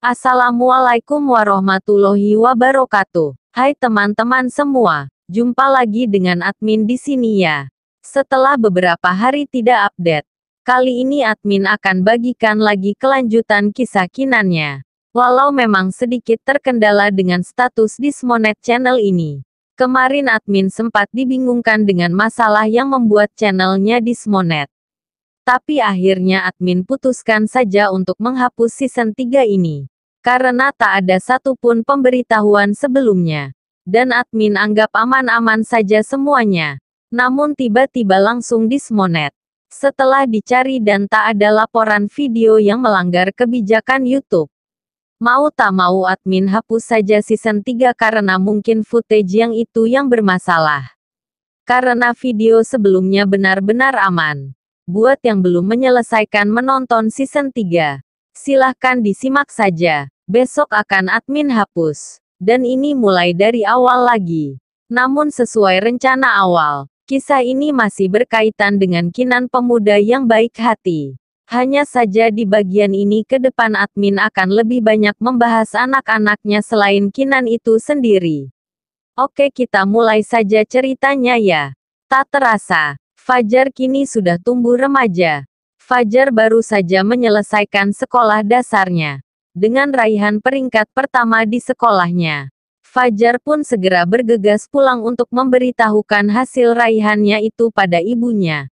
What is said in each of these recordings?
Assalamualaikum warahmatullahi wabarakatuh. Hai teman-teman semua, jumpa lagi dengan admin di sini ya. Setelah beberapa hari tidak update, kali ini admin akan bagikan lagi kelanjutan kisah Kinannya. Walau memang sedikit terkendala dengan status Dismonet channel ini. Kemarin admin sempat dibingungkan dengan masalah yang membuat channelnya Dismonet. Tapi akhirnya admin putuskan saja untuk menghapus season 3 ini. Karena tak ada satupun pemberitahuan sebelumnya. Dan admin anggap aman-aman saja semuanya. Namun tiba-tiba langsung dismonet. Setelah dicari dan tak ada laporan video yang melanggar kebijakan YouTube. Mau tak mau admin hapus saja season 3 karena mungkin footage yang itu yang bermasalah. Karena video sebelumnya benar-benar aman buat yang belum menyelesaikan menonton season 3. Silahkan disimak saja, besok akan admin hapus. Dan ini mulai dari awal lagi. Namun sesuai rencana awal, kisah ini masih berkaitan dengan Kinan pemuda yang baik hati. Hanya saja di bagian ini ke depan admin akan lebih banyak membahas anak-anaknya selain Kinan itu sendiri. Oke kita mulai saja ceritanya ya. Tak terasa, Fajar kini sudah tumbuh remaja. Fajar baru saja menyelesaikan sekolah dasarnya. Dengan raihan peringkat pertama di sekolahnya, Fajar pun segera bergegas pulang untuk memberitahukan hasil raihannya itu pada ibunya.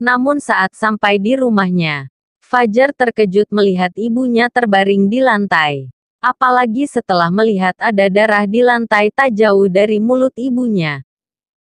Namun saat sampai di rumahnya, Fajar terkejut melihat ibunya terbaring di lantai. Apalagi setelah melihat ada darah di lantai tak jauh dari mulut ibunya.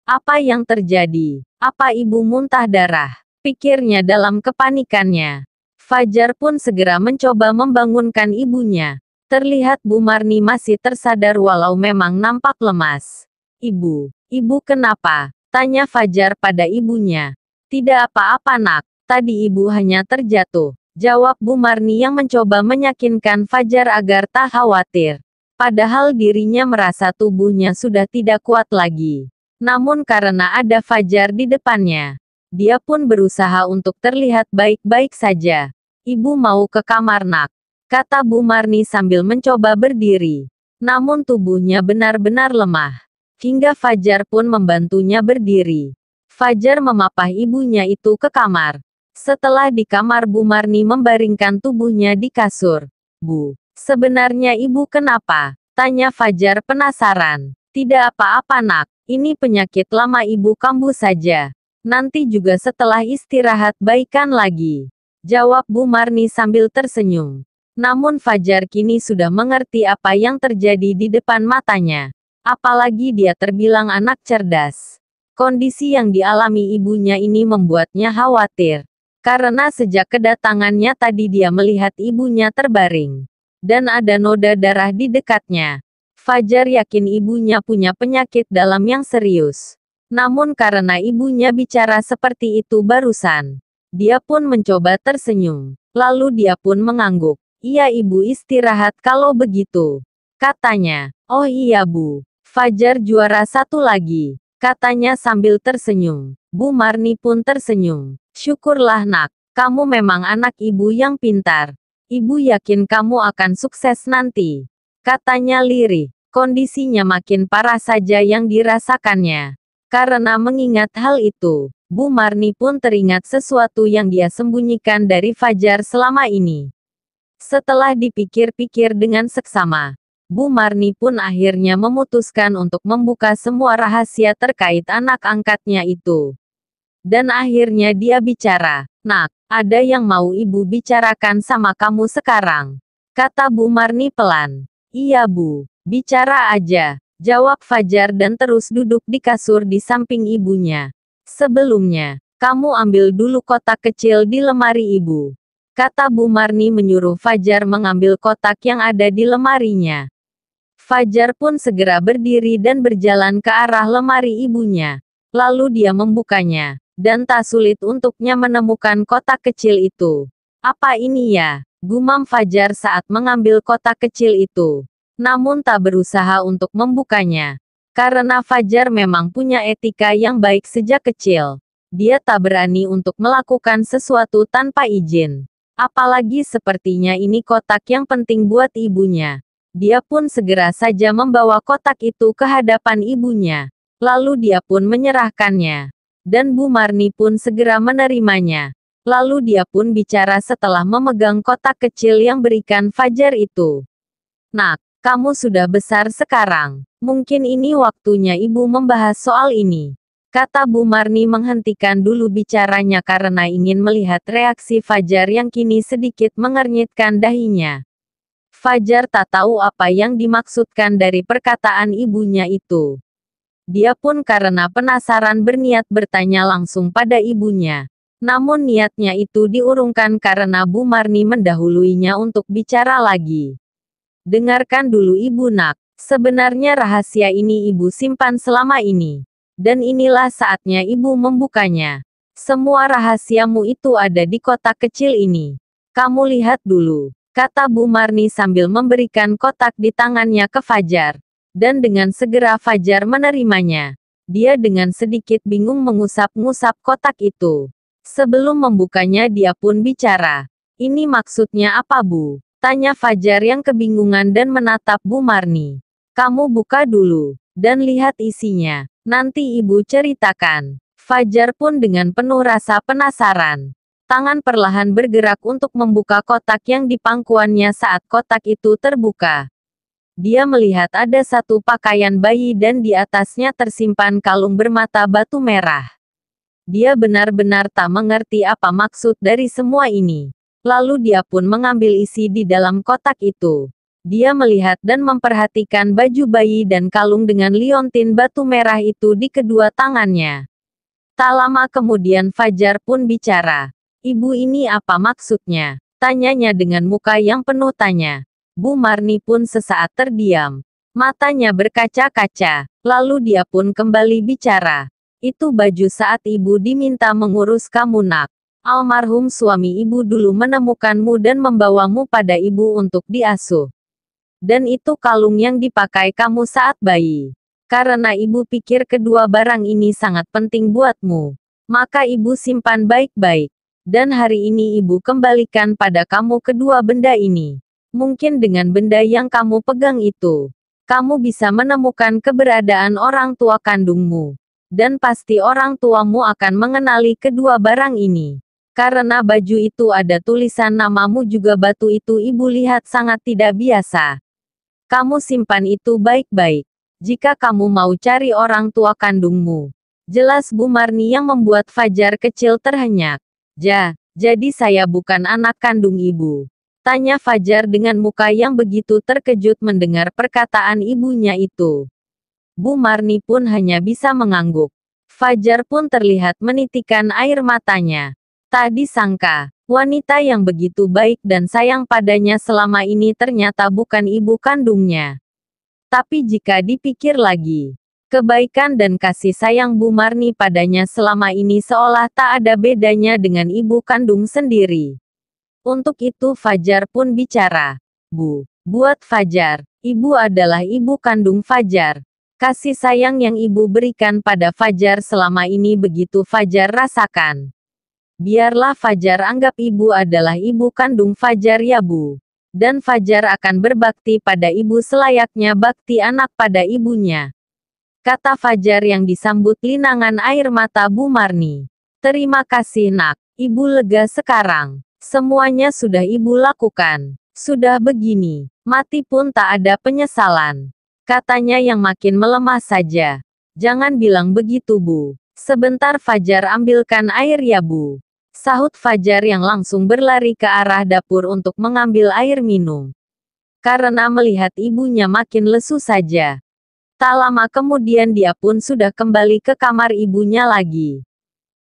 Apa yang terjadi? Apa ibu muntah darah? Pikirnya dalam kepanikannya. Fajar pun segera mencoba membangunkan ibunya. Terlihat Bu Marni masih tersadar walau memang nampak lemas. Ibu, ibu kenapa? Tanya Fajar pada ibunya. Tidak apa-apa nak, tadi ibu hanya terjatuh. Jawab Bu Marni yang mencoba meyakinkan Fajar agar tak khawatir. Padahal dirinya merasa tubuhnya sudah tidak kuat lagi. Namun karena ada Fajar di depannya, dia pun berusaha untuk terlihat baik-baik saja. Ibu mau ke kamar nak, kata Bu Marni sambil mencoba berdiri. Namun tubuhnya benar-benar lemah. Hingga Fajar pun membantunya berdiri. Fajar memapah ibunya itu ke kamar. Setelah di kamar Bu Marni membaringkan tubuhnya di kasur. Bu, sebenarnya ibu kenapa? Tanya Fajar penasaran. Tidak apa-apa nak, ini penyakit lama ibu kambuh saja. Nanti juga setelah istirahat baikan lagi. Jawab Bu Marni sambil tersenyum. Namun Fajar kini sudah mengerti apa yang terjadi di depan matanya. Apalagi dia terbilang anak cerdas. Kondisi yang dialami ibunya ini membuatnya khawatir. Karena sejak kedatangannya tadi dia melihat ibunya terbaring. Dan ada noda darah di dekatnya. Fajar yakin ibunya punya penyakit dalam yang serius. Namun karena ibunya bicara seperti itu barusan, dia pun mencoba tersenyum. Lalu dia pun mengangguk. Iya ibu istirahat kalau begitu. Katanya, oh iya bu. Fajar juara satu lagi. Katanya sambil tersenyum. Bu Marni pun tersenyum. Syukurlah nak, kamu memang anak ibu yang pintar. Ibu yakin kamu akan sukses nanti. Katanya Liri, kondisinya makin parah saja yang dirasakannya. Karena mengingat hal itu, Bu Marni pun teringat sesuatu yang dia sembunyikan dari Fajar selama ini. Setelah dipikir-pikir dengan seksama, Bu Marni pun akhirnya memutuskan untuk membuka semua rahasia terkait anak angkatnya itu. Dan akhirnya dia bicara, Nak, ada yang mau ibu bicarakan sama kamu sekarang. Kata Bu Marni pelan. Iya bu, bicara aja, jawab Fajar dan terus duduk di kasur di samping ibunya. Sebelumnya, kamu ambil dulu kotak kecil di lemari ibu. Kata Bu Marni menyuruh Fajar mengambil kotak yang ada di lemarinya. Fajar pun segera berdiri dan berjalan ke arah lemari ibunya. Lalu dia membukanya, dan tak sulit untuknya menemukan kotak kecil itu. Apa ini ya? gumam Fajar saat mengambil kotak kecil itu. Namun tak berusaha untuk membukanya. Karena Fajar memang punya etika yang baik sejak kecil. Dia tak berani untuk melakukan sesuatu tanpa izin. Apalagi sepertinya ini kotak yang penting buat ibunya. Dia pun segera saja membawa kotak itu ke hadapan ibunya. Lalu dia pun menyerahkannya. Dan Bu Marni pun segera menerimanya. Lalu dia pun bicara setelah memegang kotak kecil yang berikan Fajar itu. Nak, kamu sudah besar sekarang. Mungkin ini waktunya ibu membahas soal ini. Kata Bu Marni menghentikan dulu bicaranya karena ingin melihat reaksi Fajar yang kini sedikit mengernyitkan dahinya. Fajar tak tahu apa yang dimaksudkan dari perkataan ibunya itu. Dia pun karena penasaran berniat bertanya langsung pada ibunya. Namun niatnya itu diurungkan karena Bu Marni mendahuluinya untuk bicara lagi. Dengarkan dulu Ibu Nak. Sebenarnya rahasia ini Ibu simpan selama ini. Dan inilah saatnya Ibu membukanya. Semua rahasiamu itu ada di kotak kecil ini. Kamu lihat dulu, kata Bu Marni sambil memberikan kotak di tangannya ke Fajar. Dan dengan segera Fajar menerimanya. Dia dengan sedikit bingung mengusap-ngusap kotak itu. Sebelum membukanya dia pun bicara. Ini maksudnya apa Bu? Tanya Fajar yang kebingungan dan menatap Bu Marni. Kamu buka dulu, dan lihat isinya. Nanti Ibu ceritakan. Fajar pun dengan penuh rasa penasaran. Tangan perlahan bergerak untuk membuka kotak yang di pangkuannya saat kotak itu terbuka. Dia melihat ada satu pakaian bayi dan di atasnya tersimpan kalung bermata batu merah. Dia benar-benar tak mengerti apa maksud dari semua ini. Lalu dia pun mengambil isi di dalam kotak itu. Dia melihat dan memperhatikan baju bayi dan kalung dengan liontin batu merah itu di kedua tangannya. Tak lama kemudian Fajar pun bicara. Ibu ini apa maksudnya? Tanyanya dengan muka yang penuh tanya. Bu Marni pun sesaat terdiam. Matanya berkaca-kaca. Lalu dia pun kembali bicara. Itu baju saat ibu diminta mengurus kamu nak. Almarhum suami ibu dulu menemukanmu dan membawamu pada ibu untuk diasuh. Dan itu kalung yang dipakai kamu saat bayi. Karena ibu pikir kedua barang ini sangat penting buatmu. Maka ibu simpan baik-baik. Dan hari ini ibu kembalikan pada kamu kedua benda ini. Mungkin dengan benda yang kamu pegang itu, kamu bisa menemukan keberadaan orang tua kandungmu dan pasti orang tuamu akan mengenali kedua barang ini. Karena baju itu ada tulisan namamu juga batu itu ibu lihat sangat tidak biasa. Kamu simpan itu baik-baik. Jika kamu mau cari orang tua kandungmu. Jelas Bu Marni yang membuat Fajar kecil terhenyak. Ja, jadi saya bukan anak kandung ibu. Tanya Fajar dengan muka yang begitu terkejut mendengar perkataan ibunya itu. Bu Marni pun hanya bisa mengangguk. Fajar pun terlihat menitikan air matanya. Tadi sangka wanita yang begitu baik dan sayang padanya selama ini ternyata bukan ibu kandungnya. Tapi jika dipikir lagi, kebaikan dan kasih sayang Bu Marni padanya selama ini seolah tak ada bedanya dengan ibu kandung sendiri. Untuk itu Fajar pun bicara, Bu, buat Fajar, ibu adalah ibu kandung Fajar, Kasih sayang yang ibu berikan pada Fajar selama ini begitu Fajar rasakan. Biarlah Fajar anggap ibu adalah ibu kandung Fajar ya bu. Dan Fajar akan berbakti pada ibu selayaknya bakti anak pada ibunya. Kata Fajar yang disambut linangan air mata Bu Marni. Terima kasih nak, ibu lega sekarang. Semuanya sudah ibu lakukan. Sudah begini, mati pun tak ada penyesalan. Katanya yang makin melemah saja. Jangan bilang begitu Bu. Sebentar Fajar ambilkan air ya Bu. Sahut Fajar yang langsung berlari ke arah dapur untuk mengambil air minum. Karena melihat ibunya makin lesu saja. Tak lama kemudian dia pun sudah kembali ke kamar ibunya lagi.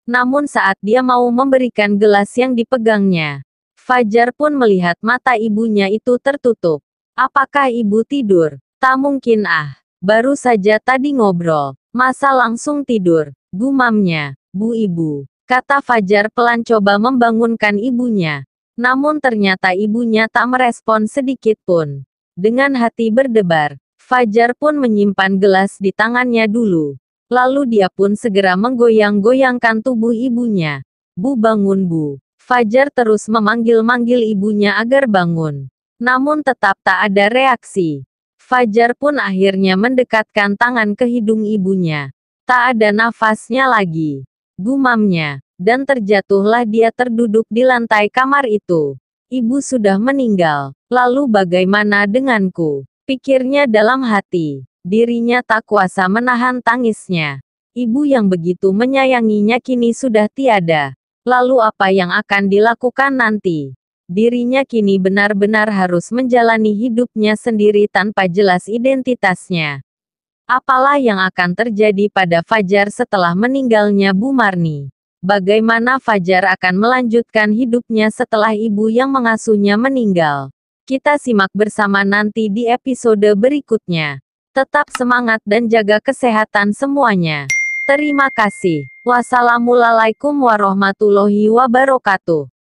Namun saat dia mau memberikan gelas yang dipegangnya, Fajar pun melihat mata ibunya itu tertutup. Apakah ibu tidur? Tak mungkin ah. Baru saja tadi ngobrol. Masa langsung tidur. Gumamnya, bu ibu. Kata Fajar pelan coba membangunkan ibunya. Namun ternyata ibunya tak merespon sedikit pun. Dengan hati berdebar, Fajar pun menyimpan gelas di tangannya dulu. Lalu dia pun segera menggoyang-goyangkan tubuh ibunya. Bu bangun bu. Fajar terus memanggil-manggil ibunya agar bangun. Namun tetap tak ada reaksi. Fajar pun akhirnya mendekatkan tangan ke hidung ibunya. Tak ada nafasnya lagi. Gumamnya. Dan terjatuhlah dia terduduk di lantai kamar itu. Ibu sudah meninggal. Lalu bagaimana denganku? Pikirnya dalam hati. Dirinya tak kuasa menahan tangisnya. Ibu yang begitu menyayanginya kini sudah tiada. Lalu apa yang akan dilakukan nanti? Dirinya kini benar-benar harus menjalani hidupnya sendiri tanpa jelas identitasnya. Apalah yang akan terjadi pada Fajar setelah meninggalnya Bu Marni? Bagaimana Fajar akan melanjutkan hidupnya setelah ibu yang mengasuhnya meninggal? Kita simak bersama nanti di episode berikutnya. Tetap semangat dan jaga kesehatan semuanya. Terima kasih. Wassalamualaikum warahmatullahi wabarakatuh.